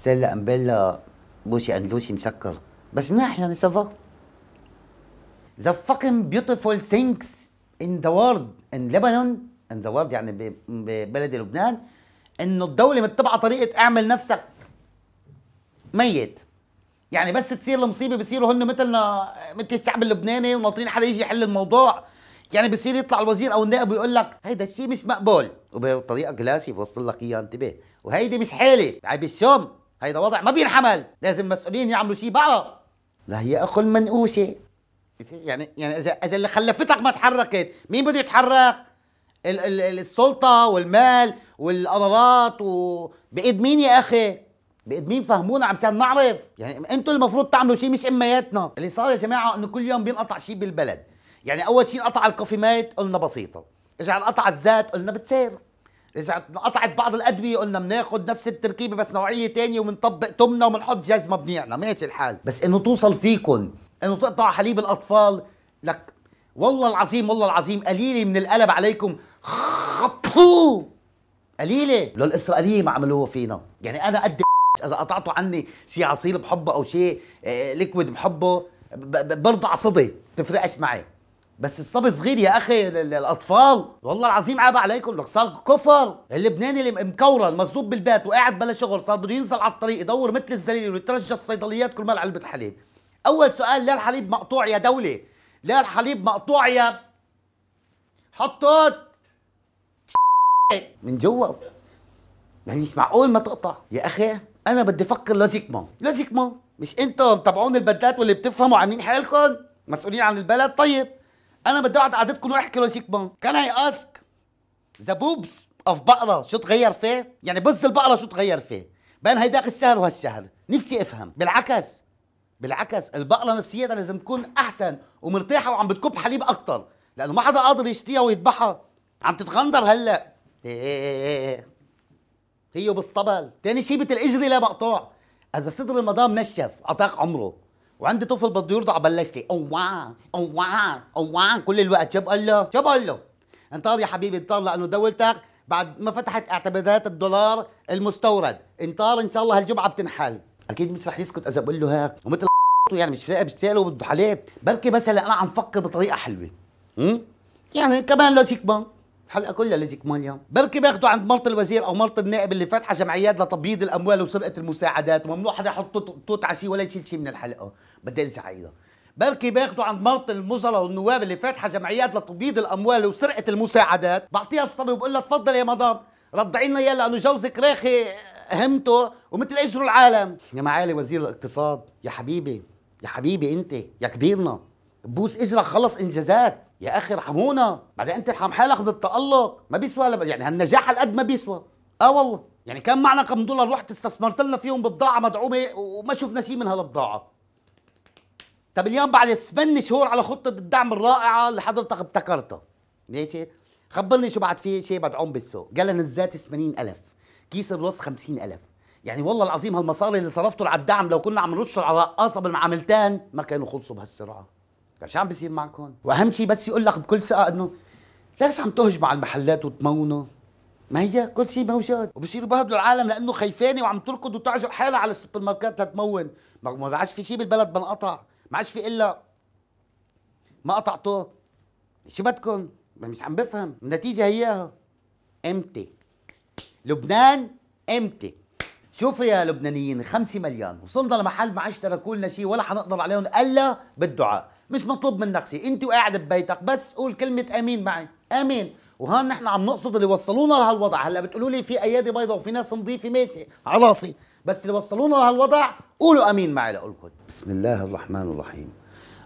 ستيلا امبيلا بوشي اندلوسي مسكر بس منيح يعني سافا ذا فاكن بيوتيفول ثينكس ان ذا وورد ان ليبانون ان ذا وورد يعني ببلد لبنان انه الدوله متبعه طريقه اعمل نفسك ميت يعني بس تصير المصيبه بصيروا هن مثلنا مثل الشعب اللبناني وناطرين حدا يجي يحل الموضوع يعني بصير يطلع الوزير او النائب ويقول لك هيدا الشيء مش مقبول وبطريقه كلاسي بوصل لك اياه انتبه وهيدي مش حالي عيب الشوم هيدا وضع ما بينحمل لازم مسؤولين يعملوا شيء بقى لا هي اخو المنقوشه يعني يعني اذا اذا اللي خلفتك ما تحركت مين بده يتحرك ال ال السلطه والمال والقرارات وبايد مين يا اخي بايد مين فهمونا عشان نعرف يعني انتم المفروض تعملوا شيء مش امياتنا اللي صار يا جماعه انه كل يوم بينقطع شيء بالبلد يعني اول شيء انقطع الكوفي ميت قلنا بسيطه اجى انقطع الزيت قلنا بتصير اذا قطعت بعض الادويه قلنا بناخذ نفس التركيبه بس نوعيه تانية وبنطبق تمنا وبنحط جزمه بنيعنا ماشي الحال بس انه توصل فيكم انه تقطع حليب الاطفال لك والله العظيم والله العظيم قليله من القلب عليكم خطو قليله لو الاسرائيليه ما عملوها فينا يعني انا قد اذا قطعتوا عني شي عصير بحبه او شيء ليكويد آه، بحبه برضع صدي تفرقش معي بس الصبي صغير يا اخي الاطفال والله العظيم عاب عليكم لك صار كفر اللبناني اللي مكورن مصدوب بالبيت وقاعد بلا شغل صار بده ينزل على الطريق يدور مثل الزليل ويترجى الصيدليات كل مال علبه حليب اول سؤال ليه الحليب مقطوع يا دوله ليه الحليب مقطوع يا حطوت من جوا يعني مش معقول ما تقطع يا اخي انا بدي افكر لوجيكمون لوجيكمون مش انتم تبعون البدلات واللي بتفهموا عاملين حالكم مسؤولين عن البلد طيب انا بدي اقعد قعدتكم واحكي كيلو سيك كان اي اسك ذا بوبس اوف بقره شو تغير فيه؟ يعني بز البقره شو تغير فيه؟ بين هيداك الشهر وهالشهر نفسي افهم بالعكس بالعكس البقره نفسيتها لازم تكون احسن ومرتاحه وعم بتكب حليب اكثر لانه ما حدا قادر يشتيها ويذبحها عم تتغندر هلا إيه إيه إيه. إيه،, إيه. هي بالصبل تاني شيبة اجري لا مقطوع اذا صدر المدام نشف اعطاك عمره وعندي طفل بده يرضع بلشت لي اوعى اوعى اوعى كل الوقت شو بقول له شو بقول له انطر يا حبيبي انطر لانه دولتك بعد ما فتحت اعتمادات الدولار المستورد انطار ان شاء الله هالجمعه بتنحل اكيد مش رح يسكت اذا بقول له هيك ومثل يعني مش فاهم ساله وبده حليب بركي مثلا انا عم فكر بطريقه حلوه امم يعني كمان لو سيكبان الحلقه كلها لزك مريم بركي بياخدوا عند مرت الوزير او مرت النائب اللي فاتحه جمعيات لتبييض الاموال وسرقه المساعدات وممنوع حدا يحط توت عسي ولا يشيل شيء من الحلقه بدي انسى بركي بياخدوا عند مرت الوزراء والنواب اللي فاتحه جمعيات لتبييض الاموال وسرقه المساعدات بعطيها الصبي وبقول لها تفضل يا مدام رضعي لنا اياه لانه جوزك راخي همته ومثل اجر العالم يا معالي وزير الاقتصاد يا حبيبي يا حبيبي انت يا كبيرنا بوس اجرك خلص انجازات يا اخي ارحمونا بعدين انت ارحم حالك من التالق ما بيسوى ولا يعني هالنجاح هالقد ما بيسوى اه والله يعني كان معنا كم دولار رحت استثمرت لنا فيهم ببضاعه مدعومه وما شفنا شيء من هالبضاعه طب اليوم بعد ثمان شهور على خطه الدعم الرائعه اللي حضرتك ابتكرتها ماشي خبرني شو بعد في شيء مدعوم بالسوق قال لنا الزات 80000 كيس الرز 50000 يعني والله العظيم هالمصاري اللي صرفته على الدعم لو كنا عم نرش على رقاصه بالمعاملتان ما كانوا خلصوا بهالسرعه شو عم بيصير معكم؟ واهم شيء بس يقول لك بكل ثقه انه ليش عم تهجموا على المحلات وتمونوا؟ ما هي كل شيء موجود وبصيروا بهدلوا العالم لانه خيفانه وعم تركض وتعزق حالها على السوبر ماركت لتمون ما عادش في شيء بالبلد بنقطع ما عادش في الا ما قطعته شو بدكم؟ مش عم بفهم النتيجه هياها امتى لبنان امتى شوفوا يا لبنانيين 5 مليون وصلنا لمحل ما عادش تركوا لنا شيء ولا حنقدر عليهم الا بالدعاء مش مطلوب منك شيء انت وقاعد ببيتك بس قول كلمه امين معي امين وهون نحن عم نقصد اللي وصلونا لهالوضع هلا بتقولوا لي في ايادي بيضاء وفي ناس نظيفه ماشي على راسي بس اللي وصلونا لهالوضع قولوا امين معي لقولكم بسم الله الرحمن الرحيم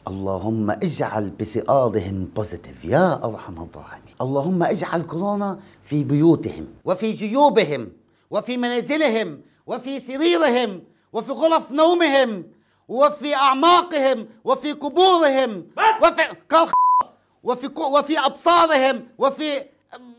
اللهم اجعل بسئاضهم بوزيتيف يا ارحم الراحمين اللهم اجعل كورونا في بيوتهم وفي جيوبهم وفي منازلهم وفي سريرهم وفي غرف نومهم وفي أعماقهم وفي قبورهم بس. وفي وفي وفي أبصارهم وفي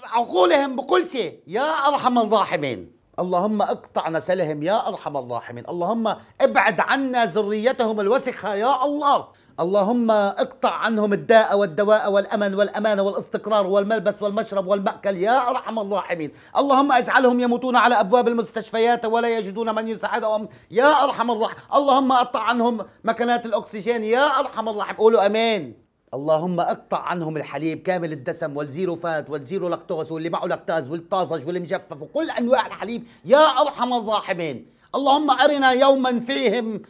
عقولهم بكل شيء يا أرحم الراحمين اللهم اقطع نسلهم يا أرحم الراحمين اللهم ابعد عنا ذريتهم الوسخة يا الله اللهم اقطع عنهم الداء والدواء والامن والامانه والاستقرار والملبس والمشرب والماكل يا ارحم الراحمين، اللهم اجعلهم يموتون على ابواب المستشفيات ولا يجدون من يساعدهم يا ارحم الراحمين، اللهم اقطع عنهم مكنات الاكسجين يا ارحم الراحمين، قولوا امين. اللهم اقطع عنهم الحليب كامل الدسم والزيرو فات والزيرو لاكتوز واللي معه لاكتاز والطازج والمجفف وكل انواع الحليب يا ارحم الراحمين اللهم ارنا يوما فيهم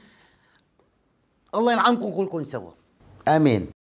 الله يلعنكم كلكم سوا امين